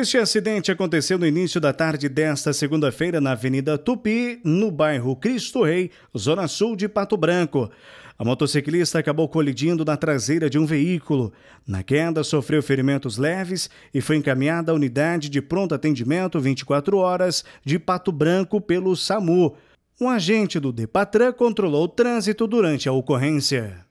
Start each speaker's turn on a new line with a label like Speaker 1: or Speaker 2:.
Speaker 1: Este acidente aconteceu no início da tarde desta segunda-feira na Avenida Tupi, no bairro Cristo Rei, zona sul de Pato Branco. A motociclista acabou colidindo na traseira de um veículo. Na queda, sofreu ferimentos leves e foi encaminhada à unidade de pronto atendimento 24 horas de Pato Branco pelo SAMU. Um agente do Depatran controlou o trânsito durante a ocorrência.